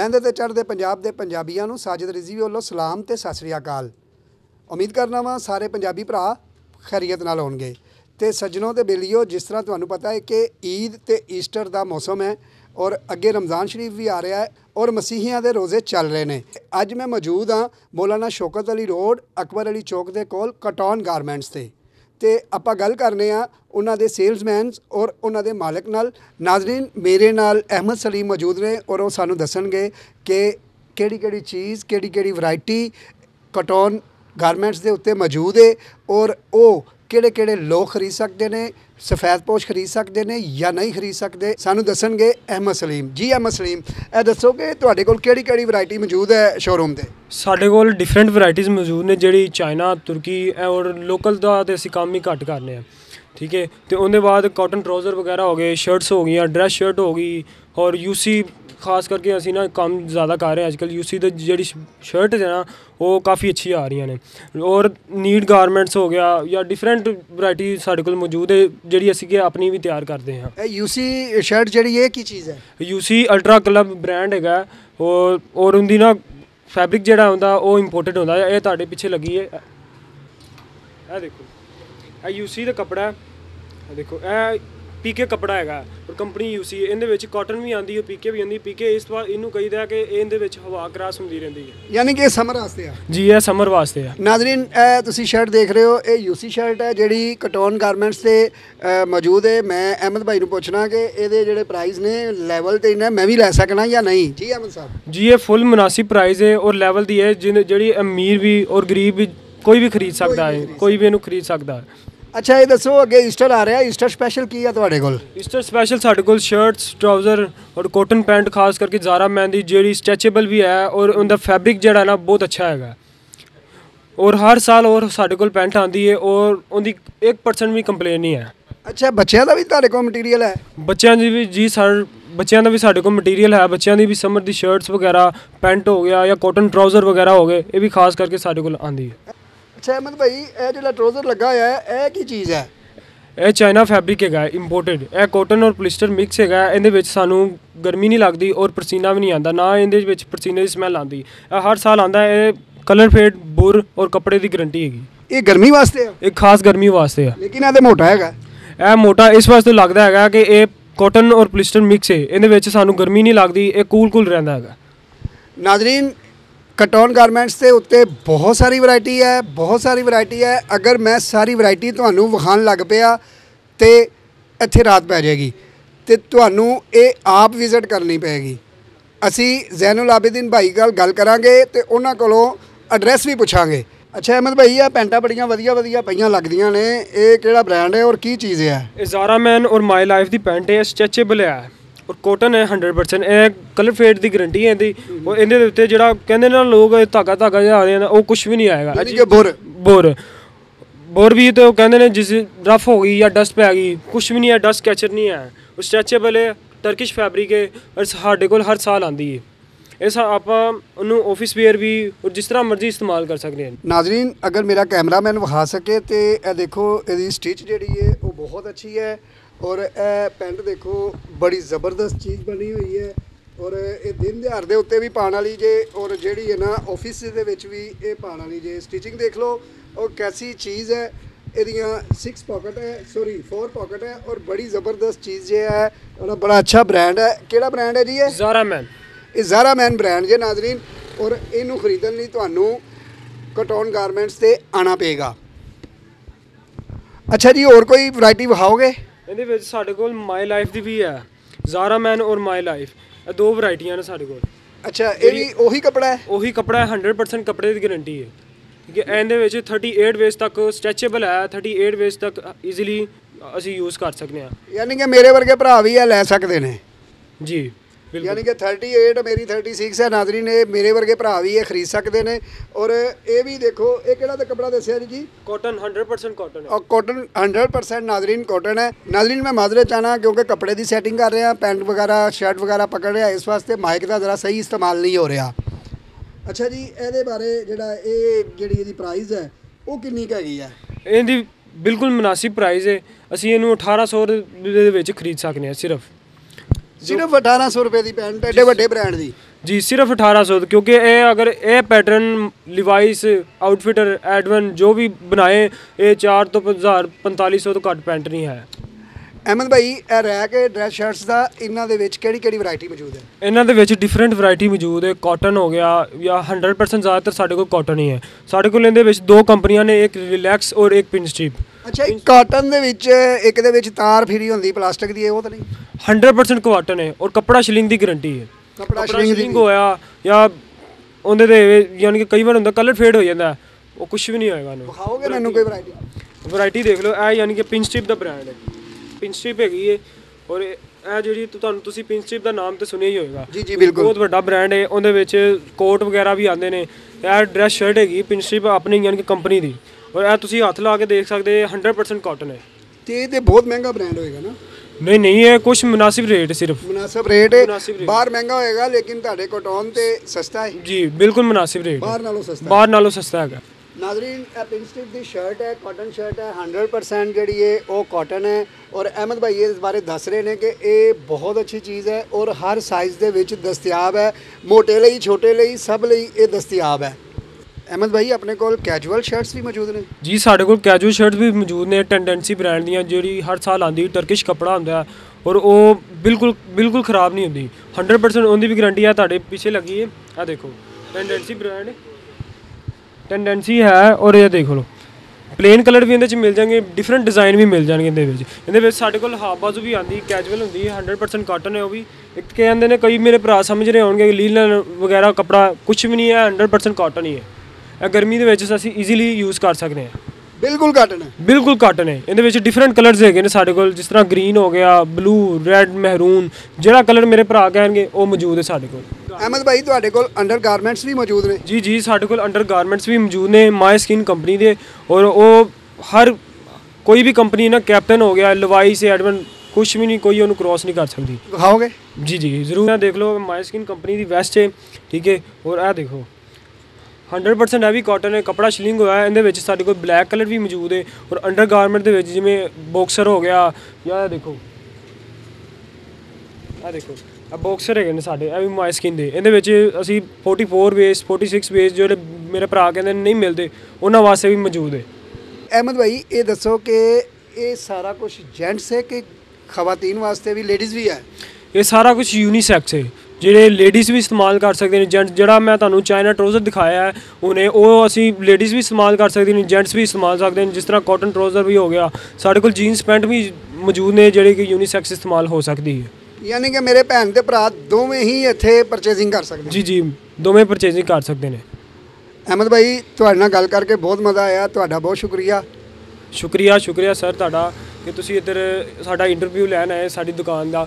ਲੈਂਦੇ ਤੇ ਚੜ੍ਹਦੇ ਪੰਜਾਬ ਦੇ ਪੰਜਾਬੀਆਂ ਨੂੰ ਸਾਜਦ ਰਿਜ਼ਵੀ ਵੱਲੋਂ ਸਲਾਮ ਤੇ ਸਤਿ ਸ੍ਰੀ ਅਕਾਲ ਉਮੀਦ ਕਰਨਾ ਵਾਂ ਸਾਰੇ ਪੰਜਾਬੀ ਭਰਾ ਖੈਰੀਅਤ ਨਾਲ ਹੋਣਗੇ ਤੇ ਸੱਜਣੋ ਤੇ ਬੇਲੀਓ ਜਿਸ ਤਰ੍ਹਾਂ ਤੁਹਾਨੂੰ ਪਤਾ ਹੈ ਕਿ ਈਦ ਤੇ ਈਸਟਰ ਦਾ ਮੌਸਮ ਹੈ ਔਰ ਅੱਗੇ ਰਮਜ਼ਾਨ ਸ਼ਰੀਫ ਵੀ ਆ ਰਿਹਾ ਹੈ ਔਰ ਮਸੀਹੀਆਂ ਦੇ ਰੋਜ਼ੇ ਚੱਲ ਰਹੇ ਨੇ ਅੱਜ ਮੈਂ ਮੌਜੂਦ ਹਾਂ ਮੌਲਾਨਾ ਸ਼ੌਕਤ ਅਲੀ ਰੋਡ ਅਕਬਰ ਅਲੀ ਚੌਕ ਦੇ ਕੋਲ ਕਟੌਨ ਗਾਰਮੈਂਟਸ ਤੇ ਤੇ ਆਪਾਂ ਗੱਲ ਕਰਨੇ ਆ ਉਹਨਾਂ ਦੇ ਸੇਲਸਮੈਨਸ ਔਰ ਉਹਨਾਂ ਦੇ ਮਾਲਕ ਨਾਲ ਨਾਜ਼ਰੀਨ ਮੇਰੇ ਨਾਲ ਅਹਿਮਦ ਸਲੀਮ ਮੌਜੂਦ ਨੇ ਔਰ ਉਹ ਸਾਨੂੰ ਦੱਸਣਗੇ ਕਿ ਕਿਹੜੀ ਕਿਹੜੀ ਚੀਜ਼ ਕਿਹੜੀ ਕਿਹੜੀ ਵੈਰਾਈਟੀ ਕਟਨ ਗਾਰਮੈਂਟਸ ਦੇ ਉੱਤੇ ਮੌਜੂਦ ਹੈ ਔਰ ਉਹ ਕਿਹੜੇ ਕਿਹੜੇ ਲੋਕ ਖਰੀਦ ਸਕਦੇ ਨੇ ਸਫੈਦ ਪੋਸ਼ ਖਰੀਦ ਸਕਦੇ ਨੇ ਜਾਂ ਨਹੀਂ ਖਰੀਦ ਸਕਦੇ ਸਾਨੂੰ ਦੱਸਣਗੇ ਅਹਿਮਦ ਸਲੀਮ ਜੀ ਅਹਿਮਦ ਸਲੀਮ ਇਹ ਦੱਸੋਗੇ ਤੁਹਾਡੇ ਕੋਲ ਕਿਹੜੀ ਕਿਹੜੀ ਵੈਰਾਈਟੀ ਮੌਜੂਦ ਹੈ ਸ਼ੋਰੂਮ ਤੇ ਸਾਡੇ ਕੋਲ ਡਿਫਰੈਂਟ ਵੈਰਾਈਟੀਆਂ ਮੌਜੂਦ ਨੇ ਜਿਹੜੀ ਚਾਈਨਾ ਤੁਰਕੀ ਔਰ ਲੋਕਲ ਦਾ ਤੇ ਅਸੀਂ ਕੰਮ ਹੀ ਘੱਟ ਕਰਨੇ ਆ ਠੀਕ ਹੈ ਤੇ ਉਹਦੇ ਬਾਅਦ ਕਾਟਨ ਟਰੌਜ਼ਰ ਵਗੈਰਾ ਹੋ ਗਏ ਸ਼ਰਟਸ ਹੋ ਗਈਆਂ ਡਰੈਸ ਸ਼ਰਟ ਹੋ ਗਈ ਔਰ ਯੂਸੀ ਖਾਸ ਕਰਕੇ ਅਸੀਂ ਨਾ ਕੰਮ ਜ਼ਿਆਦਾ ਕਰ ਰਹੇ ਹਾਂ ਅੱਜਕੱਲ ਯੂਸੀ ਦੇ ਜਿਹੜੀ ਸ਼ਰਟ ਹੈ ਨਾ ਉਹ ਕਾਫੀ ਅੱਛੀ ਆ ਰਹੀਆਂ ਨੇ ਔਰ ਨੀਡ ਗਾਰਮੈਂਟਸ ਹੋ ਗਿਆ ਜਾਂ ਡਿਫਰੈਂਟ ਵੈਰਾਈਟੀ ਸਾਡੇ ਕੋਲ ਮੌਜੂਦ ਹੈ ਜਿਹੜੀ ਅਸੀਂ ਕਿ ਆਪਣੀ ਵੀ ਤਿਆਰ ਕਰਦੇ ਹਾਂ ਇਹ ਯੂਸੀ ਸ਼ਰਟ ਜਿਹੜੀ ਇਹ ਕੀ ਚੀਜ਼ ਹੈ ਯੂਸੀ ਅਲਟਰਾ ਕਲੱਬ ਬ੍ਰਾਂਡ ਹੈਗਾ ਔਰ ਔਰ ਉਹਦੀ ਨਾ ਫੈਬਰਿਕ ਜਿਹੜਾ ਹੁੰਦਾ ਉਹ ਇੰਪੋਰਟਡ ਹੁੰਦਾ ਇਹ ਤੁਹਾਡੇ ਪਿੱਛੇ ਲੱਗੀ ਹੈ ਇਹ ਦੇਖੋ ਇਹ ਯੂਸੀ ਦਾ ਕਪੜਾ ਹੈ ਦੇਖੋ ਇਹ ਪੀਕੇ ਕਪੜਾ ਹੈਗਾ ਔਰ ਕੰਪਨੀ ਯੂਸੀ ਇਹਦੇ ਵਿੱਚ ਕਾਟਨ ਵੀ ਆਂਦੀ ਹੈ ਪੀਕੇ ਵੀ ਆਂਦੀ ਪੀਕੇ ਇਸ ਵਾਰ ਇਹਨੂੰ ਕਹੀਦਾ ਕਿ ਇਹਦੇ ਵਿੱਚ ਹਵਾ ਕਰਾਸ ਹੁੰਦੀ ਰਹਿੰਦੀ ਹੈ ਯਾਨੀ ਕਿ ਇਹ ਸਮਰ ਵਾਸਤੇ ਆ ਜੀ ਇਹ ਸਮਰ ਵਾਸਤੇ ਆ ਨਾਜ਼ਰੀਨ ਇਹ ਤੁਸੀਂ ਸ਼ਰਟ ਦੇਖ ਰਹੇ ਹੋ ਇਹ ਯੂਸੀ ਸ਼ਰਟ ਹੈ ਜਿਹੜੀ ਕਟੋਨ ਗਾਰਮੈਂਟਸ ਤੇ ਮੌਜੂਦ ਹੈ ਮੈਂ ਅਹਿਮਦ ਭਾਈ ਨੂੰ ਪੁੱਛਣਾ ਕਿ ਇਹਦੇ ਜਿਹੜੇ ਪ੍ਰਾਈਸ ਨੇ ਲੈਵਲ ਤੇ ਨੇ ਮੈਂ ਵੀ ਲੈ ਸਕਣਾ ਜਾਂ ਨਹੀਂ ਜੀ ਅਹਿਮਦ ਸਾਹਿਬ ਜੀ ਇਹ ਫੁੱਲ ਮੁਨਾਸਿਬ ਪ੍ਰਾਈਸ ਹੈ ਔਰ ਲੈਵਲ ਦੀ ਹੈ ਜਿਹੜੀ ਅਮੀਰ ਵੀ ਔਰ ਗਰੀਬ ਵੀ ਕੋਈ ਵੀ ਖਰੀਦ ਸਕਦਾ ਹੈ ਕੋਈ ਵੀ ਇਹਨੂੰ ਖਰੀਦ ਸਕਦਾ ਹੈ ਅੱਛਾ ਇਹ ਦੱਸੋ ਅੱਗੇ ਈਸਟਰ ਆ ਰਿਹਾ ਈਸਟਰ ਸਪੈਸ਼ਲ ਕੀ ਆ ਤੁਹਾਡੇ ਕੋਲ ਈਸਟਰ ਸਪੈਸ਼ਲ ਸਾਡੇ ਕੋਲ ਸ਼ਰਟਸ ਟਰਾਊਜ਼ਰ ਔਰ ਕਾਟਨ ਪੈਂਟ ਖਾਸ ਕਰਕੇ ਜ਼ਾਰਾ ਮਹਿੰਦੀ ਜਿਹੜੀ ਸਟ੍ਰੈਚੇਬਲ ਵੀ ਹੈ ਔਰ ਉਹਦਾ ਫੈਬਰਿਕ ਜਿਹੜਾ ਨਾ ਬਹੁਤ ਅੱਛਾ ਹੈਗਾ ਔਰ ਹਰ ਸਾਲ ਔਰ ਸਾਡੇ ਕੋਲ ਪੈਂਟ ਆਂਦੀ ਹੈ ਔਰ ਉਹਦੀ 1% ਵੀ ਕੰਪਲੇਨ ਨਹੀਂ ਹੈ ਅੱਛਾ ਬੱਚਿਆਂ ਦਾ ਵੀ ਤੁਹਾਡੇ ਕੋਲ ਮਟੀਰੀਅਲ ਹੈ ਬੱਚਿਆਂ ਦੀ ਵੀ ਜੀ ਸਰ ਬੱਚਿਆਂ ਦਾ ਵੀ ਸਾਡੇ ਕੋਲ ਮਟੀਰੀਅਲ ਹੈ ਬੱਚਿਆਂ ਦੀ ਵੀ ਸਮਰ ਦੀ ਸ਼ਰਟਸ ਵਗੈਰਾ ਪੈਂਟ ਹੋ ਗਿਆ ਜਾਂ ਕਾਟਨ ਟਰਾਊਜ਼ਰ ਵਗੈਰਾ ਹੋ ਗਏ ਇਹ ਵੀ ਖਾਸ ਕਰਕੇ ਸਾਡੇ ਕੋਲ ਆਂਦੀ ਹੈ ਅੱਛਾ ਅਹਿਮਦ ਭਾਈ ਇਹ ਜਿਹੜਾ ਟਰਾਊਜ਼ਰ ਲੱਗਾ ਹੋਇਆ ਹੈ ਇਹ ਕੀ ਚੀਜ਼ ਹੈ ਇਹ ਚਾਈਨਾ ਫੈਬਰਿਕ ਹੈਗਾ ਇੰਪੋਰਟਡ ਇਹ ਕਾਟਨ ਔਰ ਪਲਿਸਟਰ ਮਿਕਸ ਹੈਗਾ ਇਹਦੇ ਵਿੱਚ ਸਾਨੂੰ ਗਰਮੀ ਨਹੀਂ ਲੱਗਦੀ ਔਰ ਪਸੀਨਾ ਵੀ ਨਹੀਂ ਆਉਂਦਾ ਨਾ ਇਹਦੇ ਵਿੱਚ ਪਸੀਨੇ ਦੀ ਸਮੈਲ ਆਉਂਦੀ ਇਹ ਹਰ ਸਾਲ ਆਉਂਦਾ ਇਹ ਕਲਰ ਫੇਡ ਬੁਰ ਔਰ ਕੱਪੜੇ ਦੀ ਗਾਰੰਟੀ ਹੈਗੀ ਇਹ ਗਰਮੀ ਵਾਸਤੇ ਹੈ ਇਹ ਖਾਸ ਗਰਮੀ ਵਾਸਤੇ ਹੈ ਲੇਕਿਨ ਇਹਦੇ ਮੋਟਾ ਹੈਗਾ ਇਹ ਮੋਟਾ ਇਸ ਵਾਸਤੇ ਲੱਗਦਾ ਹੈਗਾ ਕਿ ਇਹ ਕਾਟਨ ਔਰ ਪਲਿਸਟਰ ਮਿਕਸ ਹੈ ਇਹਦੇ ਵਿੱਚ ਸਾਨੂੰ ਗਰਮੀ ਨਹੀਂ ਲੱਗਦੀ ਇਹ ਕੂਲ ਕੂਲ ਰਹਿੰਦਾ ਹੈਗਾ ਨਾਜ਼ਰੀਨ ਕਟਨ ਗਾਰਮੈਂਟਸ ਦੇ ਉੱਤੇ ਬਹੁਤ ਸਾਰੀ ਵੈਰਾਈਟੀ ਹੈ ਬਹੁਤ ਸਾਰੀ ਵੈਰਾਈਟੀ ਹੈ ਅਗਰ ਮੈਂ ਸਾਰੀ ਵੈਰਾਈਟੀ ਤੁਹਾਨੂੰ ਵਿਖਾਣ ਲੱਗ ਪਿਆ ਤੇ ਇੱਥੇ ਰਾਤ ਪੈ ਜਾਏਗੀ ਤੇ ਤੁਹਾਨੂੰ ਇਹ ਆਪ ਵਿਜ਼ਿਟ ਕਰਨੀ ਪਏਗੀ ਅਸੀਂ ਜ਼ੈਨੁਲ ਆਬਦੀਨ ਭਾਈ ਨਾਲ ਗੱਲ ਕਰਾਂਗੇ ਤੇ ਉਹਨਾਂ ਕੋਲੋਂ ਐਡਰੈਸ ਵੀ ਪੁੱਛਾਂਗੇ ਅੱਛਾ ਅਹਿਮਦ ਭਾਈ ਆ ਪੈਂਟਾਂ ਬੜੀਆਂ ਵਧੀਆ ਵਧੀਆ ਪਈਆਂ ਲੱਗਦੀਆਂ ਨੇ ਇਹ ਕਿਹੜਾ ਬ੍ਰਾਂਡ ਹੈ ਔਰ ਕੀ ਚੀਜ਼ ਹੈ ਇਹ ਜ਼ਾਰਾ ਮੈਨ ਔਰ ਮਾਈ ਲਾਈਫ ਦੀ ਪੈਂਟ ਹੈ ਸਟੈਚੇਬਲ ਹੈ ਔਰ ਕਾਟਨ ਹੈ 100% ਇਹ ਕਲਰ ਫੇਡ ਦੀ ਗਾਰੰਟੀ ਹੈ ਇਹਦੀ ਔਰ ਇਹਦੇ ਉੱਤੇ ਜਿਹੜਾ ਕਹਿੰਦੇ ਨਾ ਲੋਕ ਧਾਗਾ ਧਾਗਾ ਜਿਹਾ ਆ ਰਿਹਾ ਨਾ ਉਹ ਕੁਝ ਵੀ ਨਹੀਂ ਆਏਗਾ ਜੀ ਬੋਰ ਬੋਰ ਬੋਰ ਵੀ ਤੇ ਉਹ ਕਹਿੰਦੇ ਨੇ ਜਿਸ ਰਫ ਹੋ ਗਈ ਜਾਂ ਡਸਟ ਪੈ ਗਈ ਕੁਝ ਵੀ ਨਹੀਂ ਹੈ ਡਸਟ ਕੈਚਰ ਨਹੀਂ ਹੈ ਉਹ ਸਟ੍ਰੈਚੇਬਲ ਹੈ ਟਰਕਿਸ਼ ਫੈਬਰਿਕ ਹੈ ਔਰ ਸਾਡੇ ਕੋਲ ਹਰ ਸਾਲ ਆਂਦੀ ਹੈ ਇਸ ਆਪਾਂ ਉਹਨੂੰ ਆਫਿਸ ਵੇਅਰ ਵੀ ਔਰ ਜਿਸ ਤਰ੍ਹਾਂ ਮਰਜ਼ੀ ਇਸਤੇਮਾਲ ਕਰ ਸਕਦੇ ਹਾਂ ਨਾਜ਼ਰੀਨ ਅਗਰ ਮੇਰਾ ਕੈਮਰਾਮੈਨ ਵਿਖਾ ਸਕੇ ਤੇ ਇਹ ਦੇਖੋ ਇਹਦੀ ਸਟਿਚ ਜਿਹੜੀ ਹੈ ਉਹ ਬਹੁਤ ਅੱਛੀ ਹੈ ਔਰ ਇਹ ਪੈਂਟ ਦੇਖੋ ਬੜੀ ਜ਼ਬਰਦਸਤ ਚੀਜ਼ ਬਣੀ ਹੋਈ ਹੈ ਔਰ ਇਹ ਦਿਨ ਦਿਹਾੜ ਦੇ ਉੱਤੇ ਵੀ ਪਾਣ ਵਾਲੀ ਜੇ ਔਰ ਜਿਹੜੀ ਹੈ ਨਾ ਆਫਿਸ ਦੇ ਵਿੱਚ ਵੀ ਇਹ ਪਾਣ ਵਾਲੀ ਜੇ ਸਟਿਚਿੰਗ ਦੇਖ ਲਓ ਔਰ ਕੈਸੀ ਚੀਜ਼ ਹੈ ਇਹਦੀਆਂ 6 ਪਾਕਟ ਹੈ ਸੌਰੀ 4 ਪਾਕਟ ਹੈ ਔਰ ਬੜੀ ਜ਼ਬਰਦਸਤ ਚੀਜ਼ ਜੇ ਹੈ ਔਰ ਬੜਾ ਅੱਛਾ ਬ੍ਰਾਂਡ ਹੈ ਕਿਹੜਾ ਬ੍ਰਾਂਡ ਹੈ ਜੀ ਇਹ ਜ਼ਾਰਾ ਮੈਨ ਇਹ ਜ਼ਾਰਾ ਮੈਨ ਬ੍ਰਾਂਡ ਜੇ ਨਾਜ਼ਰੀਨ ਔਰ ਇਹਨੂੰ ਖਰੀਦਣ ਲਈ ਤੁਹਾਨੂੰ ਕਟੌਨ ਗਾਰਮੈਂਟਸ ਤੇ ਆਣਾ ਪਏਗਾ ਅੱਛਾ ਜੀ ਹੋਰ ਕੋਈ ਵੈਰਾਈਟੀ ਵਿਖਾਓਗੇ ਇਹਦੇ ਵਿੱਚ ਸਾਡੇ ਕੋਲ ਮਾਈ ਲਾਈਫ ਦੀ ਵੀ ਹੈ ਜ਼ਾਰਾ ਮੈਨ ਔਰ ਮਾਈ ਲਾਈਫ ਇਹ ਦੋ ਵੈਰਾਈਟੀਆਂ ਨੇ ਸਾਡੇ ਕੋਲ ਅੱਛਾ ਇਹ ਵੀ ਉਹੀ ਕਪੜਾ ਹੈ ਉਹੀ ਕਪੜਾ ਹੈ 100% ਕਪੜੇ ਦੀ ਗਾਰੰਟੀ ਹੈ ਕਿ ਇਹਦੇ ਵਿੱਚ 38 ਵੇਸ ਤੱਕ ਸਟ੍ਰੈਚੇਬਲ ਹੈ 38 ਵੇਸ ਤੱਕ ਈਜ਼ੀਲੀ ਅਸੀਂ ਯੂਜ਼ ਕਰ ਸਕਦੇ ਹਾਂ ਯਾਨੀ ਕਿ ਮੇਰੇ ਵਰਗੇ ਭਰਾ ਵੀ ਇਹ ਲੈ ਸਕਦੇ ਨੇ ਜੀ ਯਾਨੀ ਕਿ 38 ਮੇਰੀ 36 ਹੈ ਨਾਜ਼ਰੀਨ ਇਹ ਮੇਰੇ ਵਰਗੇ ਭਰਾ ਵੀ ਇਹ ਖਰੀਦ ਸਕਦੇ ਨੇ ਔਰ ਇਹ ਵੀ ਦੇਖੋ ਇਹ ਕਿਹੜਾ ਦਾ ਕਪੜਾ ਦੱਸਿਆ ਜੀ ਕਾਟਨ 100% ਕਾਟਨ ਹੈ ਔਰ ਕਾਟਨ 100% ਨਾਜ਼ਰੀਨ ਕਾਟਨ ਹੈ ਨਾਜ਼ਰੀਨ ਮੈਂ ਮਾਜ਼ਰੇ ਚਾਹਨਾ ਕਿਉਂਕਿ ਕਪੜੇ ਦੀ ਸੈਟਿੰਗ ਕਰ ਰਿਹਾ ਪੈਂਟ ਵਗੈਰਾ ਸ਼ਰਟ ਵਗੈਰਾ ਪਕੜ ਰਿਹਾ ਇਸ ਵਾਸਤੇ ਮਾਈਕ ਦਾ ਜ਼ਰਾ ਸਹੀ ਇਸਤੇਮਾਲ ਨਹੀਂ ਹੋ ਰਿਹਾ ਅੱਛਾ ਜੀ ਇਹਦੇ ਬਾਰੇ ਜਿਹੜਾ ਇਹ ਜਿਹੜੀ ਇਹਦੀ ਪ੍ਰਾਈਸ ਹੈ ਉਹ ਕਿੰਨੀ ਕਹਿ ਹੈਗੀ ਹੈ ਇਹਦੀ ਬਿਲਕੁਲ ਮناسب ਪ੍ਰਾਈਸ ਹੈ ਅਸੀਂ ਇਹਨੂੰ 1800 ਦੇ ਵਿੱਚ ਖਰੀਦ ਸਕਦੇ ਹਾਂ ਸਿਰਫ ਸਿਰਫ 1800 ਰੁਪਏ ਦੀ ਪੈਂਟ ਐਡੇ ਵੱਡੇ ਬ੍ਰਾਂਡ ਦੀ ਜੀ ਸਿਰਫ 1800 ਕਿਉਂਕਿ ਇਹ ਅਗਰ ਇਹ ਪੈਟਰਨ ਲਿਵਾਈਸ ਆਊਟਫਿਟਰ ਐਡਵਨ ਜੋ ਵੀ ਬਣਾਏ ਇਹ 4 ਤੋਂ 5000 4500 ਤੋਂ ਘੱਟ ਪੈਂਟ ਨਹੀਂ ਹੈ ਅਹਿਮਦ ਭਾਈ ਇਹ ਰੈਕ ਡਰੈਸ ਸ਼ਰਟਸ ਦਾ ਇਹਨਾਂ ਦੇ ਵਿੱਚ ਕਿਹੜੀ ਕਿਹੜੀ ਵੈਰਾਈਟੀ ਮੌਜੂਦ ਹੈ ਇਹਨਾਂ ਦੇ ਵਿੱਚ ਡਿਫਰੈਂਟ ਵੈਰਾਈਟੀ ਮੌਜੂਦ ਹੈ ਕਾਟਨ ਹੋ ਗਿਆ ਜਾਂ 100% ਜ਼ਿਆਦਾਤਰ ਸਾਡੇ ਕੋਲ ਕਾਟਨ ਹੀ ਹੈ ਸਾਡੇ ਕੋਲ ਇਹਦੇ ਵਿੱਚ ਦੋ ਕੰਪਨੀਆਂ ਨੇ ਇੱਕ ਰਿਲੈਕਸ ਔਰ ਇੱਕ ਪਿਨ ਸਟ੍ਰਿਪ ਅੱਛਾ ਕਾਟਨ ਦੇ ਵਿੱਚ ਇੱਕ ਦੇ ਵਿੱਚ ਤਾਰ ਫਰੀ ਹੁੰਦੀ ਪਲਾਸਟਿਕ ਦੀ ਇਹ ਉਹ ਤਾਂ ਨਹੀਂ 100% ਕਾਟਨ ਹੈ ਔਰ ਕਪੜਾ ਸ਼ਲਿੰਗ ਦੀ ਗਾਰੰਟੀ ਹੈ ਕਪੜਾ ਸ਼ਲਿੰਗ ਹੋਇਆ ਜਾਂ ਉਹਦੇ ਦੇ ਯਾਨੀ ਕਿ ਕਈ ਵਾਰ ਹੁੰਦਾ ਕਲਰ ਫੇਡ ਹੋ ਜਾਂਦਾ ਉਹ ਕੁਝ ਵੀ ਨਹੀਂ ਹੋਏਗਾ ਉਹਨੂੰ ਵਿਖਾਓਗੇ ਮੈਨੂੰ ਕੋਈ ਵੈਰਾਈਟੀ ਵੈਰਾਈਟੀ ਦੇਖ ਲਓ ਇਹ ਯਾਨੀ ਕਿ ਪਿੰਚ ਸਟ੍ਰਿਪ ਦਾ ਬ੍ਰਾਂਡ ਹੈ ਪਿੰਚ ਸਟ੍ਰਿਪ ਹੈਗੀ ਹੈ ਔਰ ਇਹ ਜਿਹੜੀ ਤੁਹਾਨੂੰ ਤੁਸੀਂ ਪਿੰਚ ਸਟ੍ਰਿਪ ਦਾ ਨਾਮ ਤੇ ਸੁਣਿਆ ਹੀ ਹੋਵੇਗਾ ਜੀ ਜੀ ਬਿਲਕੁਲ ਬਹੁਤ ਵੱਡਾ ਬ੍ਰਾਂਡ ਹੈ ਉਹਦੇ ਵਿੱਚ ਕੋਟ ਵਗੈਰਾ ਵੀ ਆਉਂਦੇ ਨੇ ਇਹ ਡਰੈਸ ਸ਼ਰਟ ਹੈਗੀ ਪਿੰਚ ਸਟ੍ਰਿਪ ਆਪਣੀ ਯਾਨੀ ਕਿ ਕੰਪਨੀ ਦੀ ਔਰ ਇਹ ਤੁਸੀਂ ਹੱਥ ਲਾ ਕੇ ਦੇਖ ਸਕਦੇ 100% ਕਾਟਨ ਹੈ ਤੇ ਇਹ ਤੇ ਬਹੁਤ ਮਹਿੰਗਾ ਬ੍ਰਾਂਡ ਹੋਏਗਾ ਨਾ ਨਹੀਂ ਨਹੀਂ ਇਹ ਕੁਝ ਮناسب ਰੇਟ ਸਿਰਫ ਮناسب ਰੇਟ ਹੈ ਬਾਹਰ ਮਹਿੰਗਾ ਹੋਏਗਾ ਲੇਕਿਨ ਤੁਹਾਡੇ ਕੋਟਨ ਤੇ ਸਸਤਾ ਹੈ ਜੀ ਬਿਲਕੁਲ ਮناسب ਰੇਟ ਬਾਹਰ ਨਾਲੋਂ ਸਸਤਾ ਬਾਹਰ ਨਾਲੋਂ ਸਸਤਾ ਹੈਗਾ ਨਾਜ਼ਰੀਨ ਇਹ ਪਿੰਸਟਿਕ ਦੀ ਸ਼ਰਟ ਹੈ ਕਾਟਨ ਸ਼ਰਟ ਹੈ 100% ਜਿਹੜੀ ਹੈ ਉਹ ਕਾਟਨ ਹੈ ਔਰ ਅਹਿਮਦ ਭਾਈ ਇਸ ਬਾਰੇ ਦੱਸ ਰਹੇ ਨੇ ਕਿ ਇਹ ਬਹੁਤ ਅੱਛੀ ਚੀਜ਼ ਹੈ ਔਰ ਹਰ ਸਾਈਜ਼ ਦੇ ਵਿੱਚ ਦਸਤਿਆਬ ਹੈ ਮੋਟੇ ਲਈ ਛੋਟੇ ਲਈ ਸਭ ਲਈ ਇਹ ਦਸਤਿਆਬ ਹੈ ਅਹਿਮਦ ਭਾਈ ਆਪਣੇ ਕੋਲ ਕੈਜੂਅਲ ਸ਼ਰਟਸ ਵੀ ਮੌਜੂਦ ਨੇ ਜੀ ਸਾਡੇ ਕੋਲ ਕੈਜੂਅਲ ਸ਼ਰਟਸ ਵੀ ਮੌਜੂਦ ਨੇ ਟੈਂਡੈਂਸੀ ਬ੍ਰਾਂਡ ਦੀਆਂ ਜਿਹੜੀ ਹਰ ਸਾਲ ਆਂਦੀ ਟਰਕਿਸ਼ ਕਪੜਾ ਹੁੰਦਾ ਹੈ ਔਰ ਉਹ ਬਿਲਕੁਲ ਬਿਲਕੁਲ ਖਰਾਬ ਨਹੀਂ ਹੁੰਦੀ 100% ਉਹਦੀ ਵੀ ਗਾਰੰਟੀ ਆ ਤੁਹਾਡੇ ਪਿੱਛੇ ਲੱਗੀ ਹੈ ਆ ਦੇਖੋ ਟੈਂਡੈਂਸੀ ਬ੍ਰਾਂਡ ਟੈਂਡੈਂਸੀ ਹੈ ਔਰ ਇਹ ਦੇਖ ਲਓ ਪਲੇਨ ਕਲਰ ਵੀ ਇਹਦੇ ਵਿੱਚ ਮਿਲ ਜਾਣਗੇ ਡਿਫਰੈਂਟ ਡਿਜ਼ਾਈਨ ਵੀ ਮਿਲ ਜਾਣਗੇ ਇਹਦੇ ਵਿੱਚ ਇਹਦੇ ਵਿੱਚ ਸਾਡੇ ਕੋਲ ਹਾਫ ਬਾਜ਼ੂ ਵੀ ਆਂਦੀ ਕੈਜੂਅਲ ਹੁੰਦੀ ਹੈ 100% ਕਾਟਨ ਹੈ ਉਹ ਵੀ ਇੱਕ ਕਹਿੰਦੇ ਨੇ ਕਈ ਮੇਰੇ ਭਰਾ ਸਮਝ ਰਹੇ ਹੋਣਗੇ ਲੀਲਨ ਵਗੈਰਾ ਕਪੜਾ ਕੁਝ ਵੀ ਨਹੀਂ ਹੈ 100% ਕਾਟਨ ਹੀ ਹੈ ਇਹ ਗਰਮੀ ਦੇ ਵਿੱਚ ਅਸੀਂ ਈਜ਼ੀਲੀ ਯੂਜ਼ ਕਰ ਸਕਦੇ ਹਾਂ ਬਿਲਕੁਲ ਕਾਟਨ ਹੈ ਬਿਲਕੁਲ ਕਾਟਨ ਹੈ ਇਹਦੇ ਵਿੱਚ ਡਿਫਰੈਂਟ ਕਲਰਸ ਹੈਗੇ ਨੇ ਸਾਡੇ ਕੋਲ ਜਿਸ ਤਰ੍ਹਾਂ ਗ੍ਰੀਨ ਹੋ ਗਿਆ ਬਲੂ ਰੈੱਡ ਮਹਿਰੂਨ ਜਿਹੜਾ ਕਲਰ ਮੇਰੇ ਭਰਾ ਕਹਿਣਗੇ ਉਹ ਮੌਜੂਦ ਹੈ ਸਾਡੇ ਕੋਲ ਅਹਿਮਦ ਭਾਈ ਤੁਹਾਡੇ ਕੋਲ ਅੰਡਰ ਗਾਰਮੈਂਟਸ ਵੀ ਮੌਜੂਦ ਨੇ ਜੀ ਜੀ ਸਾਡੇ ਕੋਲ ਅੰਡਰ ਗਾਰਮੈਂਟਸ ਵੀ ਮੌਜੂਦ ਨੇ ਮਾਈ ਸਕਿਨ ਕੰਪਨੀ ਦੇ ਔਰ ਉਹ ਹਰ ਕੋਈ ਵੀ ਕੰਪਨੀ ਨਾ ਕੈਪਟਨ ਹੋ ਗਿਆ ਸੇ ਐਡਮਨ ਕੁਝ ਵੀ ਨਹੀਂ ਕੋਈ ਉਹਨੂੰ ਕ੍ਰਾਸ ਨਹੀਂ ਕਰ ਸਕਦੀ ਦਿਖਾਓਗੇ ਜੀ ਜੀ ਜ਼ਰੂਰ ਦੇਖ ਲਓ ਮਾਈ ਸਕਿਨ ਕੰਪਨੀ ਦੀ ਵੈਸਟ ਹੈ ਠੀਕ ਹੈ ਔਰ ਇਹ ਦੇਖੋ 100% ਹੈਵੀ ਕਾਟਨ ਹੈ ਕਪੜਾ ਸ਼ਿਲਿੰਗ ਹੋਇਆ ਹੈ ਇਹਦੇ ਵਿੱਚ ਸਾਡੇ ਕੋਲ ਬਲੈਕ ਕਲਰ ਵੀ ਮੌਜੂਦ ਹੈ ਔਰ ਅੰਡਰ ਗਾਰਮੈਂਟ ਦੇ ਵਿੱਚ ਜਿਵੇਂ ਬੌਕਸਰ ਹੋ ਗਿਆ ਯਾਰ ਦੇਖੋ ਆ ਦੇਖੋ ਆ ਬਾਕਸਰ ਹੈਗੇ ਨੇ ਸਾਡੇ ਇਹ ਵੀ ਮਾਈ ਸਕਿਨ ਦੇ ਇਹਦੇ ਵਿੱਚ ਅਸੀਂ 44 ਵੇਸ 46 ਵੇਸ ਜਿਹੜੇ ਮੇਰੇ ਭਰਾ ਕਹਿੰਦੇ ਨਹੀਂ ਮਿਲਦੇ ਉਹਨਾਂ ਵਾਸਤੇ ਵੀ ਮੌਜੂਦ ਹੈ ਅਹਿਮਦ ਭਾਈ ਇਹ ਦੱਸੋ ਕਿ ਇਹ ਸਾਰਾ ਕੁਝ ਜੈਂਟਸ ਹੈ ਕਿ ਖਵਾਤੀਨ ਵਾਸਤੇ ਵੀ ਲੇਡੀਜ਼ ਵੀ ਹੈ ਇਹ ਸਾਰਾ ਕੁਝ ਯੂਨੀਸੈਕਸ ਹੈ ਜਿਹੜੇ ਲੇਡੀਜ਼ ਵੀ ਇਸਤੇਮਾਲ ਕਰ ਸਕਦੇ ਨੇ ਜੈਂਟਸ ਜਿਹੜਾ ਮੈਂ ਤੁਹਾਨੂੰ ਚਾਈਨਾ ਟਰੋਜ਼ਰ ਦਿਖਾਇਆ ਹੈ ਉਹਨੇ ਉਹ ਅਸੀਂ ਲੇਡੀਜ਼ ਵੀ ਇਸਤੇਮਾਲ ਕਰ ਸਕਦੇ ਨੇ ਜੈਂਟਸ ਵੀ ਇਸਤੇਮਾਲ ਸਕਦੇ ਨੇ ਜਿਸ ਤਰ੍ਹਾਂ ਕਾਟਨ ਟਰੋਜ਼ਰ ਵੀ ਹੋ ਗਿਆ ਸਾਡੇ ਕੋਲ ਜੀਨਸ ਪੈਂਟ ਵੀ ਮੌਜੂਦ ਨੇ ਜਿਹੜੇ ਕਿ ਯੂਨੀਸੈਕਸ ਇਸਤੇਮਾਲ ਹੋ ਸਕਦੀ ਹੈ ਯਾਨੀ ਕਿ ਮੇਰੇ ਭੈਣ ਤੇ ਭਰਾ ਦੋਵੇਂ ਹੀ ਇੱਥੇ ਪਰਚੇਸਿੰਗ ਕਰ ਸਕਦੇ ਨੇ ਜੀ ਜੀ ਦੋਵੇਂ ਪਰਚੇਸਿੰਗ ਕਰ ਸਕਦੇ ਨੇ ਅਹਿਮਦ ਭਾਈ ਤੁਹਾਡੇ ਨਾਲ ਗੱਲ ਕਰਕੇ ਬਹੁਤ ਮਜ਼ਾ ਆਇਆ ਤੁਹਾਡਾ ਬਹੁਤ ਸ਼ੁਕਰੀਆ ਸ਼ੁਕਰੀਆ ਸ਼ੁਕਰੀਆ ਸਰ ਤੁਹਾਡਾ ਕਿ ਤੁਸੀਂ ਇੱਧਰ ਸਾਡਾ ਇੰਟਰਵਿਊ ਲੈਣ ਆਏ ਸਾਡੀ ਦੁਕਾਨ ਦਾ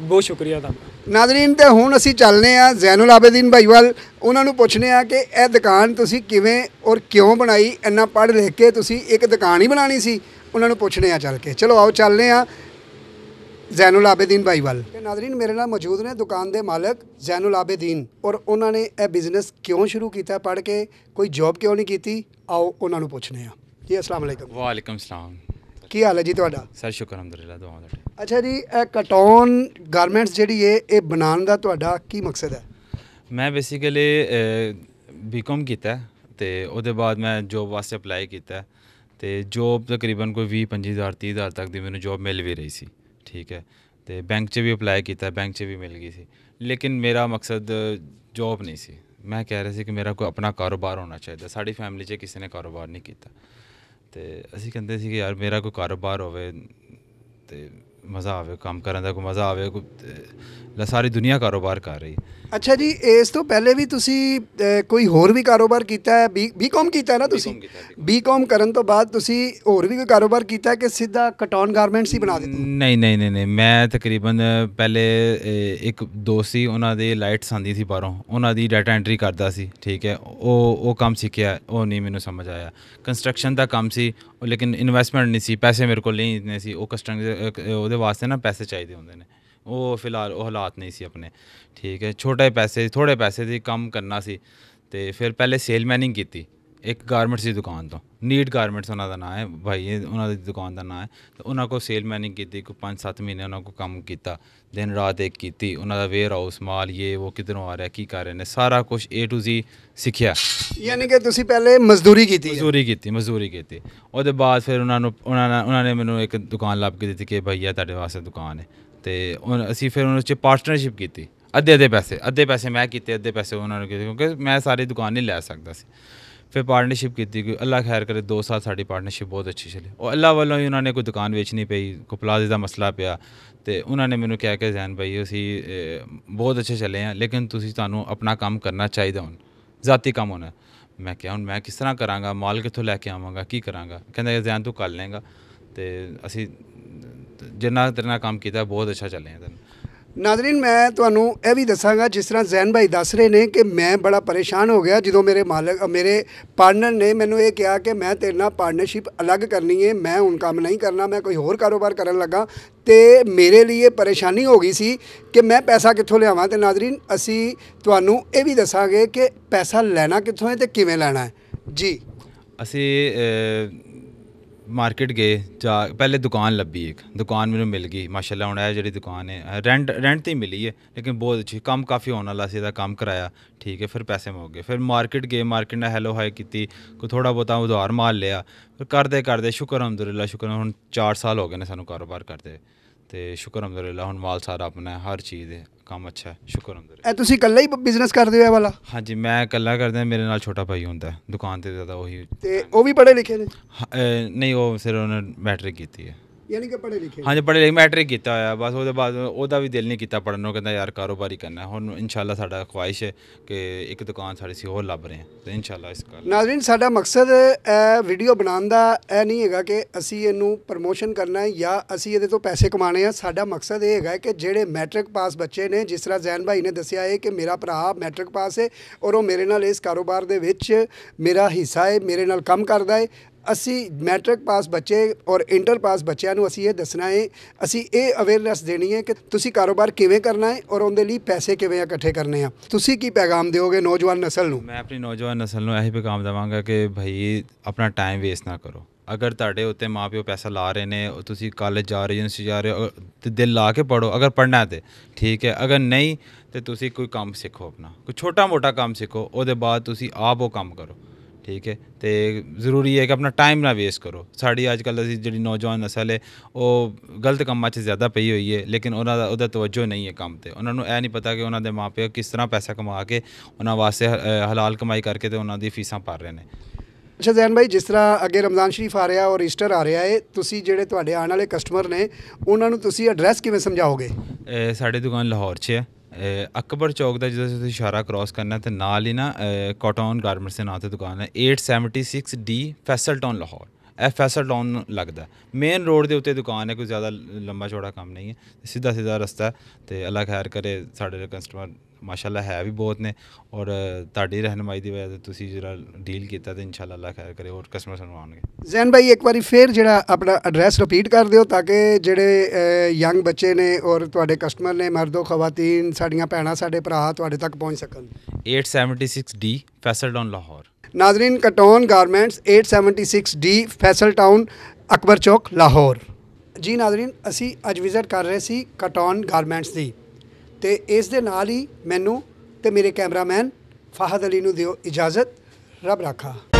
ਬਹੁਤ ਸ਼ੁਕਰੀਆ ਤੁਹਾਡਾ ਨਾਜ਼ਰੀਨ ਤੇ ਹੁਣ ਅਸੀਂ ਚੱਲਨੇ ਆ ਜ਼ੈਨੁਲ ਆਬਦੀਨ ਭਾਈਵਾਲ ਉਹਨਾਂ ਨੂੰ ਪੁੱਛਨੇ ਆ ਕਿ ਇਹ ਦੁਕਾਨ ਤੁਸੀਂ ਕਿਵੇਂ ਔਰ ਕਿਉਂ ਬਣਾਈ ਇੰਨਾ ਪੜ ਲਿਖ ਕੇ ਤੁਸੀਂ ਇੱਕ ਦੁਕਾਨ ਹੀ ਬਣਾਣੀ ਸੀ ਉਹਨਾਂ ਨੂੰ ਪੁੱਛਨੇ ਆ ਚੱਲ ਕੇ ਚਲੋ ਆਓ ਚੱਲਨੇ ਆ ਜ਼ੈਨੁਲ ਆਬਦੀਨ ਭਾਈਵਾਲ ਨਾਜ਼ਰੀਨ ਮੇਰੇ ਨਾਲ ਮੌਜੂਦ ਨੇ ਦੁਕਾਨ ਦੇ ਮਾਲਕ ਜ਼ੈਨੁਲ ਆਬਦੀਨ ਔਰ ਉਹਨਾਂ ਨੇ ਇਹ ਬਿਜ਼ਨਸ ਕਿਉਂ ਸ਼ੁਰੂ ਕੀਤਾ ਪੜ ਕੇ ਕੋਈ ਜੌਬ ਕਿਉਂ ਨਹੀਂ ਕੀਤੀ ਆਓ ਉਹਨਾਂ ਨੂੰ ਪੁੱਛਨੇ ਆ ਜੀ ਅਸਲਾਮ ਅਲੈਕਮ ਵਾਲੇਕਮ ਸਲਾਮ ਕੀ ਹਾਲ ਹੈ ਜੀ ਤੁਹਾਡਾ ਸਰ ਸ਼ੁਕਰ ਅਲਹਮਦੁਲਿਲਾ ਦੁਆਵਾਂ ਦਾ ਅੱਛਾ ਜੀ ਇਹ ਕਟੌਨ ਗਾਰਮੈਂਟਸ ਜਿਹੜੀ ਇਹ ਇਹ ਬਣਾਉਣ ਦਾ ਤੁਹਾਡਾ ਕੀ ਮਕਸਦ ਹੈ ਮੈਂ ਬੇਸਿਕਲੀ ਬੀਕਾਮ ਕੀਤਾ ਤੇ ਉਹਦੇ ਬਾਅਦ ਮੈਂ ਜੋਬ ਵਾਸਤੇ ਅਪਲਾਈ ਕੀਤਾ ਤੇ ਜੋਬ ਤਕਰੀਬਨ ਕੋਈ 20 25000 30000 ਤੱਕ ਦੀ ਮੈਨੂੰ ਜੋਬ ਮਿਲ ਵੀ ਰਹੀ ਸੀ ਠੀਕ ਹੈ ਤੇ ਬੈਂਕ 'ਚ ਵੀ ਅਪਲਾਈ ਕੀਤਾ ਬੈਂਕ 'ਚ ਵੀ ਮਿਲ ਗਈ ਸੀ ਲੇਕਿਨ ਮੇਰਾ ਮਕਸਦ ਜੋਬ ਨਹੀਂ ਸੀ ਮੈਂ ਕਹਿ ਰਿਹਾ ਸੀ ਕਿ ਮੇਰਾ ਕੋਈ ਆਪਣਾ ਕਾਰੋਬਾਰ ਹੋਣਾ ਚਾਹੀਦਾ ਸਾਡੀ ਫੈਮਿਲੀ 'ਚ ਕਿਸੇ ਨੇ ਕਾਰੋਬਾਰ ਨਹੀਂ ਕੀਤਾ ਤੇ ਅਸੀਂ ਕਹਿੰਦੇ ਸੀ ਕਿ ਯਾਰ ਮੇਰਾ ਕੋਈ ਕਾਰੋਬਾਰ ਹੋਵੇ ਤੇ ਮਜ਼ਾ ਆਵੇ ਕੰਮ ਕਰਨ ਦਾ ਕੋਈ ਮਜ਼ਾ ਆਵੇ ਕੋਈ ਸਾਰੀ ਦੁਨੀਆ ਕਾਰੋਬਾਰ ਕਰ ਰਹੀ ਅੱਛਾ ਜੀ ਇਸ ਤੋਂ ਪਹਿਲੇ ਵੀ ਤੁਸੀਂ ਕੋਈ ਹੋਰ ਵੀ ਕਾਰੋਬਾਰ ਕੀਤਾ ਹੈ ਬੀਕਾਮ ਕੀਤਾ ਹੈ ਨਾ ਤੁਸੀਂ ਬੀਕਾਮ ਕਰਨ ਤੋਂ ਬਾਅਦ ਤੁਸੀਂ ਹੋਰ ਵੀ ਕੋਈ ਕਾਰੋਬਾਰ ਕੀਤਾ ਹੈ ਕਿ ਸਿੱਧਾ ਕਟੌਨ ਗਾਰਮੈਂਟਸ ਹੀ ਬਣਾ ਦਿੱਤੇ ਨਹੀਂ ਨਹੀਂ ਨਹੀਂ ਮੈਂ ਤਕਰੀਬਨ ਪਹਿਲੇ ਇੱਕ ਦੋਸਤ ਸੀ ਉਹਨਾਂ ਦੇ ਲਾਈਟਸ ਆਂਦੀ ਸੀ ਬਾਹਰੋਂ ਉਹਨਾਂ ਦੀ ਡਾਟਾ ਐਂਟਰੀ ਕਰਦਾ ਸੀ ਠੀਕ ਹੈ ਉਹ ਉਹ ਕੰਮ ਸਿੱਖਿਆ ਉਹ ਨਹੀਂ ਮੈਨੂੰ ਸਮਝ ਆਇਆ ਕੰਸਟਰਕਸ਼ਨ ਦਾ ਕੰਮ ਸੀ ਲੇਕਿਨ ਇਨਵੈਸਟਮੈਂਟ ਨਹੀਂ ਸੀ ਪੈਸੇ ਮੇਰੇ ਕੋਲ ਨਹੀਂ ਇਤਨੇ ਸੀ ਉਹ ਕਸਟਮਰ ਉਹਦੇ ਵਾਸਤੇ ਨਾ ਪੈਸੇ ਚਾਹੀਦੇ ਹੁੰਦੇ ਨੇ ਉਹ ਫਿਲਹਾਲ ਉਹ ਹਾਲਾਤ ਨਹੀਂ ਸੀ ਆਪਣੇ ਠੀਕ ਹੈ ਛੋਟੇ ਪੈਸੇ ਥੋੜੇ ਪੈਸੇ ਦੀ ਕੰਮ ਕਰਨਾ ਸੀ ਤੇ ਫਿਰ ਪਹਿਲੇ ਸੇਲਮੈਨਿੰਗ ਕੀਤੀ ਇੱਕ ਗਾਰਮੈਂਟਸ ਦੀ ਦੁਕਾਨ ਤੋਂ ਨੀਡ ਗਾਰਮੈਂਟਸ ਉਹਨਾਂ ਦਾ ਨਾਮ ਹੈ ਭਾਈ ਉਹਨਾਂ ਦੀ ਦੁਕਾਨ ਦਾ ਨਾਮ ਹੈ ਤੇ ਉਹਨਾਂ ਕੋ ਸੇਲਮੈਨਿੰਗ ਕੀਤੀ ਕੋ 5-7 ਮਹੀਨੇ ਉਹਨਾਂ ਕੋ ਕੰਮ ਕੀਤਾ ਦਿਨ ਰਾਤ ਇੱਕ ਕੀਤੀ ਉਹਨਾਂ ਦਾ ਵੇਅਰ ਹਾਊਸ ਮਾਲ ਇਹ ਉਹ ਕਿਧਰੋਂ ਆ ਰਿਹਾ ਕੀ ਕਰ ਰਹੇ ਨੇ ਸਾਰਾ ਕੁਝ A to Z ਸਿੱਖਿਆ ਯਾਨੀ ਕਿ ਤੁਸੀਂ ਪਹਿਲੇ ਮਜ਼ਦੂਰੀ ਕੀਤੀ ਮਜ਼ਦੂਰੀ ਕੀਤੀ ਮਜ਼ਦੂਰੀ ਕੀਤੀ ਉਹਦੇ ਬਾਅਦ ਫਿਰ ਉਹਨਾਂ ਨੂੰ ਉਹਨਾਂ ਨੇ ਮੈਨੂੰ ਇੱਕ ਦੁਕਾਨ ਲੱਭ ਕੇ ਦਿੱਤੀ ਕਿ ਭਈਆ ਤੁਹਾਡੇ ਵਾਸਤੇ ਦੁਕਾਨ ਹੈ ਤੇ ਅਸੀਂ ਫਿਰ ਉਹਨਾਂ 'ਚ ਪਾਰਟਨਰਸ਼ਿਪ ਕੀਤੀ ਅੱਧੇ ਅੱਧੇ ਪੈਸੇ ਅੱਧੇ ਪੈਸੇ ਮੈਂ ਕੀਤੇ ਅੱਧੇ ਪੈਸੇ ਉਹਨਾਂ ਨੇ ਕੀਤੇ ਕਿਉਂਕਿ ਮੈਂ ਸਾਰੀ ਦੁਕਾਨ ਨਹੀਂ ਲੈ ਸਕਦਾ ਸੀ ਫਿਰ ਪਾਰਟਨਰਸ਼ਿਪ ਕੀਤੀ ਕਿ ਅੱਲਾ ਖੈਰ ਕਰੇ 2 ਸਾਲ ਸਾਡੀ ਪਾਰਟਨਰਸ਼ਿਪ ਬਹੁਤ ਅੱਛੀ ਚੱਲੀ ਉਹ ਅੱਲਾ ਵੱਲੋਂ ਹੀ ਉਹਨਾਂ ਨੇ ਕੋਈ ਦੁਕਾਨ ਵੇਚਣੀ ਪਈ ਕੋ ਪਲਾਜ਼ੇ ਦਾ ਮਸਲਾ ਪਿਆ ਤੇ ਉਹਨਾਂ ਨੇ ਮੈਨੂੰ ਕਿਹਾ ਕਿ ਜ਼ੈਨ ਭਾਈ ਅਸੀਂ ਬਹੁਤ ਅੱਛੇ ਚੱਲੇ ਆ ਲੇਕਿਨ ਤੁਸੀਂ ਤੁਹਾਨੂੰ ਆਪਣਾ ਕੰਮ ਕਰਨਾ ਚਾਹੀਦਾ ਹੁਣ ਜ਼ਾਤੀ ਕੰਮ ਹੋਣਾ ਮੈਂ ਕਿਹਾ ਹੁਣ ਮੈਂ ਕਿਸ ਤਰ੍ਹਾਂ ਕਰਾਂਗਾ ਮਾਲ ਕਿੱਥੋਂ ਲੈ ਕੇ ਆਵਾਂਗਾ ਕੀ ਕਰਾਂਗਾ ਕਹਿੰਦਾ ਜ਼ੈਨ ਤੂੰ ਕਰ ਲੇਗਾ ਤੇ ਅਸੀਂ ਜਿੰਨਾ ਤੇਰੇ ਨਾਲ ਕੰਮ ਕੀਤਾ ਬਹੁਤ ਅੱਛਾ ਚੱਲਿਆ ਤੈਨੂੰ ਨਾਜ਼ਰੀਨ ਮੈਂ ਤੁਹਾਨੂੰ ਇਹ ਵੀ ਦੱਸਾਂਗਾ ਜਿਸ ਤਰ੍ਹਾਂ ਜ਼ੈਨ ਭਾਈ ਦੱਸ ਰਹੇ ਨੇ ਕਿ ਮੈਂ ਬੜਾ ਪਰੇਸ਼ਾਨ ਹੋ ਗਿਆ ਜਦੋਂ ਮੇਰੇ ਮਾਲਕ ਮੇਰੇ ਪਾਰਟਨਰ ਨੇ ਮੈਨੂੰ ਇਹ ਕਿਹਾ ਕਿ ਮੈਂ ਤੇਰੇ ਨਾਲ ਪਾਰਟਨਰਸ਼ਿਪ ਅਲੱਗ ਕਰਨੀ ਹੈ ਮੈਂ ਹੁਣ ਕੰਮ ਨਹੀਂ ਕਰਨਾ ਮੈਂ ਕੋਈ ਹੋਰ ਕਾਰੋਬਾਰ ਕਰਨ ਲੱਗਾ ਤੇ ਮੇਰੇ ਲਈ ਇਹ ਪਰੇਸ਼ਾਨੀ ਹੋ ਗਈ ਸੀ ਕਿ ਮੈਂ ਪੈਸਾ ਕਿੱਥੋਂ ਲਿਆਵਾਂ ਤੇ ਨਾਜ਼ਰੀਨ ਅਸੀਂ ਤੁਹਾਨੂੰ ਇਹ ਵੀ ਦੱਸਾਂਗੇ ਕਿ ਪੈਸਾ ਲੈਣਾ ਕਿੱਥੋਂ ਹੈ ਤੇ ਕਿਵੇਂ ਲੈਣਾ ਹੈ ਜੀ ਅਸੀਂ ਮਾਰਕੀਟ ਗਏ ਜਾ ਪਹਿਲੇ ਦੁਕਾਨ ਲੱਭੀ ਇੱਕ ਦੁਕਾਨ ਮੈਨੂੰ ਮਿਲ ਗਈ ਮਾਸ਼ਾਅੱਲਾ ਹੁਣ ਇਹ ਜਿਹੜੀ ਦੁਕਾਨ ਹੈ ਰੈਂਟ ਰੈਂਟ ਤੇ ਮਿਲੀ ਹੈ ਲੇਕਿਨ ਬਹੁਤ ਅੱਛੀ ਕੰਮ ਕਾਫੀ ਹੋਣ ਵਾਲਾ ਸੀ ਇਹਦਾ ਕੰਮ ਕਰਾਇਆ ਠੀਕ ਹੈ ਫਿਰ ਪੈਸੇ ਮੁੱਕ ਗਏ ਫਿਰ ਮਾਰਕੀਟ ਗਏ ਮਾਰਕੀਟ ਨਾਲ ਹੈਲੋ ਹਾਈ ਕੀਤੀ ਕੋ ਥੋੜਾ ਬੋਤਾ ਉਧਾਰ ਮਾਲ ਲਿਆ ਫਿਰ ਕਰਦੇ ਕਰਦੇ ਸ਼ੁਕਰ ਅਲਹਮਦੁਲਿਲਾ ਸ਼ੁਕਰ ਹੁਣ 4 ਸਾਲ ਹੋ ਗਏ ਨੇ ਸਾਨੂੰ ਕਾਰੋਬਾਰ ਕਰਦੇ ਤੇ ਸ਼ੁਕਰ ਅਲਹਮਦੁਲਿਲਾ ਹੁਣ ਮਾਲ ਸਾਰਾ ਆਪਣਾ ਹਰ ਚੀਜ਼ ਕੰਮ ਅੱਛਾ ਹੈ ਸ਼ੁਕਰ ਅੰਦਰ ਇਹ ਤੁਸੀਂ ਇਕੱਲਾ ਹੀ ਬਿਜ਼ਨਸ ਕਰਦੇ ਹੋ ਇਹ ਵਾਲਾ ਹਾਂਜੀ ਮੈਂ ਇਕੱਲਾ ਕਰਦਾ ਮੇਰੇ ਨਾਲ ਛੋਟਾ ਭਾਈ ਹੁੰਦਾ ਹੈ। ਦੁਕਾਨ ਤੇ ਜ਼ਿਆਦਾ ਉਹੀ ਤੇ ਉਹ ਵੀ ਪੜ੍ਹੇ ਲਿਖੇ ਨੇ ਨਹੀਂ ਉਹ ਸਿਰ ਉਹਨੇ ਮੈਟ੍ਰਿਕ ਕੀਤੀ ਹੈ ਯਾਨੀ ਕਿ ਪੜ੍ਹੇ ਲਿਖੇ ਹਾਂਜੀ ਪੜ੍ਹੇ ਲਿਖੇ ਮੈਟ੍ਰਿਕ ਕੀਤਾ ਹੋਇਆ ਬਸ ਉਹਦੇ ਬਾਅਦ ਉਹਦਾ ਵੀ ਦਿਲ ਨਹੀਂ ਕੀਤਾ ਪੜਨ ਨੂੰ ਕਹਿੰਦਾ ਯਾਰ ਕਾਰੋਬਾਰੀ ਕਰਨਾ ਹੁਣ ਇਨਸ਼ਾਅੱਲਾ ਸਾਡਾ ਖੁਆਇਸ਼ ਹੈ ਕਿ ਇੱਕ ਦੁਕਾਨ ਸਾਡੀ ਸੀ ਹੋਰ ਲੱਭ ਰਹੇ ਹਾਂ ਤੇ ਇਨਸ਼ਾਅੱਲਾ ਇਸ ਕਰ ਨਾਜ਼ਰੀਨ ਸਾਡਾ ਮਕਸਦ ਇਹ ਵੀਡੀਓ ਬਣਾਉਣ ਦਾ ਇਹ ਨਹੀਂ ਹੈਗਾ ਕਿ ਅਸੀਂ ਇਹਨੂੰ ਪ੍ਰੋਮੋਸ਼ਨ ਕਰਨਾ ਹੈ ਜਾਂ ਅਸੀਂ ਇਹਦੇ ਤੋਂ ਪੈਸੇ ਕਮਾਣੇ ਆ ਸਾਡਾ ਮਕਸਦ ਇਹ ਹੈਗਾ ਕਿ ਜਿਹੜੇ ਮੈਟ੍ਰਿਕ ਪਾਸ ਬੱਚੇ ਨੇ ਜਿਸ ਤਰ੍ਹਾਂ ਜ਼ੈਨ ਭਾਈ ਨੇ ਦੱਸਿਆ ਹੈ ਕਿ ਮੇਰਾ ਭਰਾ ਮੈਟ੍ਰਿਕ ਪਾਸ ਹੈ ਔਰ ਉਹ ਮੇਰੇ ਨਾਲ ਇਸ ਕਾਰੋਬਾਰ ਦੇ ਵਿੱਚ ਮੇਰਾ ਹਿੱਸਾ ਹੈ ਮੇਰੇ ਨਾਲ ਕੰਮ ਕਰਦਾ ਹੈ ਅਸੀਂ ਮੈਟ੍ਰਿਕ ਪਾਸ ਬੱਚੇ ਔਰ ਇੰਟਰ ਪਾਸ ਬੱਚਿਆਂ ਨੂੰ ਅਸੀਂ ਇਹ ਦੱਸਣਾ ਹੈ ਅਸੀਂ ਇਹ ਅਵੇਅਰਨੈਸ ਦੇਣੀ ਹੈ ਕਿ ਤੁਸੀਂ ਕਾਰੋਬਾਰ ਕਿਵੇਂ ਕਰਨਾ ਹੈ ਔਰ ਉਹਦੇ ਲਈ ਪੈਸੇ ਕਿਵੇਂ ਇਕੱਠੇ ਕਰਨੇ ਆ ਤੁਸੀਂ ਕੀ ਪੈਗਾਮ ਦਿਓਗੇ ਨੌਜਵਾਨ ਨਸਲ ਨੂੰ ਮੈਂ ਆਪਣੀ ਨੌਜਵਾਨ ਨਸਲ ਨੂੰ ਇਹੀ ਪੈਗਾਮ ਦਵਾਂਗਾ ਕਿ ਭਾਈ ਆਪਣਾ ਟਾਈਮ ਵੇਸਟ ਨਾ ਕਰੋ ਅਗਰ ਤੁਹਾਡੇ ਉੱਤੇ ਮਾਪਿਓ ਪੈਸਾ ਲਾ ਰਹੇ ਨੇ ਤੁਸੀਂ ਕਾਲਜ ਜਾ ਰਹੇ ਹੋ ਯੂਨੀਵਰਸਿਟੀ ਜਾ ਰਹੇ ਹੋ ਤੇ ਦਿਲ ਲਾ ਕੇ ਪੜੋ ਅਗਰ ਪੜਨਾ ਹੈ ਤੇ ਠੀਕ ਹੈ ਅਗਰ ਨਹੀਂ ਤੇ ਤੁਸੀਂ ਕੋਈ ਕੰਮ ਸਿੱਖੋ ਆਪਣਾ ਕੋਈ ਛੋਟਾ ਮੋਟਾ ਕੰਮ ਸਿੱਖੋ ਉਹਦੇ ਬਾਅਦ ਤੁਸੀਂ ਆਪ ਉਹ ਕੰਮ ਕਰੋ ਠੀਕ ਹੈ ਤੇ ਜ਼ਰੂਰੀ ਹੈ ਕਿ ਆਪਣਾ ਟਾਈਮ ਨਾ ਵੇਸਟ ਕਰੋ ਸਾਡੀ ਅੱਜ ਕੱਲ ਅਸੀਂ ਜਿਹੜੀ ਨੌਜਵਾਨ ਨਸਲ ਹੈ ਉਹ ਗਲਤ ਕੰਮਾਂ 'ਚ ਜ਼ਿਆਦਾ ਪਈ ਹੋਈ ਹੈ ਲੇਕਿਨ ਉਹਨਾਂ ਦਾ ਉਹਦਾ ਤਵੱਜੋ ਨਹੀਂ ਹੈ ਕੰਮ ਤੇ ਉਹਨਾਂ ਨੂੰ ਇਹ ਨਹੀਂ ਪਤਾ ਕਿ ਉਹਨਾਂ ਦੇ ਮਾਪੇ ਕਿਸ ਤਰ੍ਹਾਂ ਪੈਸਾ ਕਮਾ ਕੇ ਉਹਨਾਂ ਵਾਸਤੇ ਹਲਾਲ ਕਮਾਈ ਕਰਕੇ ਤੇ ਉਹਨਾਂ ਦੀ ਫੀਸਾਂ ਭਰ ਰਹੇ ਨੇ ਅੱਛਾ ਜ਼ੈਨ ਭਾਈ ਜਿਸ ਤਰ੍ਹਾਂ ਅੱਗੇ ਰਮਜ਼ਾਨ ਸ਼ਰੀਫ ਆ ਰਿਹਾ ਔਰ ਈਸਟਰ ਆ ਰਿਹਾ ਹੈ ਤੁਸੀਂ ਜਿਹੜੇ ਤੁਹਾਡੇ ਆਉਣ ਵਾਲੇ ਕਸਟਮਰ ਨੇ ਉਹਨਾਂ ਨੂੰ ਤੁਸੀਂ ਐਡਰੈਸ ਕਿਵੇਂ ਸਮਝਾਓਗੇ ਸਾਡੇ ਦੁਕਾਨ ਲਾਹੌਰ 'ਚ ਹੈ ਅਕਬਰ ਚੌਕ ਦਾ ਜਿੱਦਾਂ ਤੁਸੀਂ ਇਸ਼ਾਰਾ ਕ੍ਰਾਸ ਕਰਨਾ ਤੇ ਨਾਲ ਹੀ ਨਾ ਕਾਟਨ ਗਾਰਮੈਂਟਸ ਦੇ ਨਾਂ ਤੇ ਦੁਕਾਨ ਹੈ 876 ਡੀ ਫੈਸਲਟਨ ਲਾਹੌਰ ਇਹ ਫੈਸਲਟਨ ਲੱਗਦਾ ਮੇਨ ਰੋਡ ਦੇ ਉੱਤੇ ਦੁਕਾਨ ਹੈ ਕੋਈ ਜ਼ਿਆਦਾ ਲੰਮਾ ਚੌੜਾ ਕੰਮ ਨਹੀਂ ਹੈ ਸਿੱਧਾ ਸਿੱਧਾ ਰਸਤਾ ਤੇ ਅੱਲਾ ਖੈਰ ਕਰੇ ਸਾਡੇ ਕਸਟਮਰ ਮਾਸ਼ਾਅੱਲਾ ਹੈ ਵੀ ਬਹੁਤ ਨੇ ਔਰ ਤੁਹਾਡੀ ਰਹਿਨਮਾਈ ਦੀ ਵਜ੍ਹਾ ਤੇ ਤੁਸੀਂ ਜਿਹੜਾ ਡੀਲ ਕੀਤਾ ਤੇ ਇਨਸ਼ਾਅੱਲਾ ਅੱਲਾ ਖੈਰ ਕਰੇ ਔਰ ਕਸਟਮਰ ਸਾਨੂੰ ਆਉਣਗੇ ਜ਼ੈਨ ਭਾਈ ਇੱਕ ਵਾਰੀ ਫੇਰ ਜਿਹੜਾ ਆਪਣਾ ਐਡਰੈਸ ਰਿਪੀਟ ਕਰ ਦਿਓ ਤਾਂ ਕਿ ਜਿਹੜੇ ਯੰਗ ਬੱਚੇ ਨੇ ਔਰ ਤੁਹਾਡੇ ਕਸਟਮਰ ਨੇ ਮਰਦੋ ਖਵਾਤੀਨ ਸਾਡੀਆਂ ਭੈਣਾਂ ਸਾਡੇ ਭਰਾ ਤੁਹਾਡੇ ਤੱਕ ਪਹੁੰਚ ਸਕਣ 876D Faisal town Lahore Nazreen cotton garments 876D Faisal town Akbar ਚੌਕ ਲਾਹੌਰ ਜੀ ਨਾਜ਼ਰੀਨ ਅਸੀਂ ਅੱਜ ਵਿਜ਼ਿਟ ਕਰ ਰਹੇ ਸੀ ਕਟੌਨ ਗਾਰਮੈਂਟਸ ਦੀ ਤੇ ਇਸ ਦੇ ਨਾਲ ਹੀ ਮੈਨੂੰ ਤੇ ਮੇਰੇ ਕੈਮਰਾਮੈਨ ਫਾਹਦ ਅਲੀ ਨੂੰ ਦਿਓ ਇਜਾਜ਼ਤ ਰੱਬ ਰਾਖਾ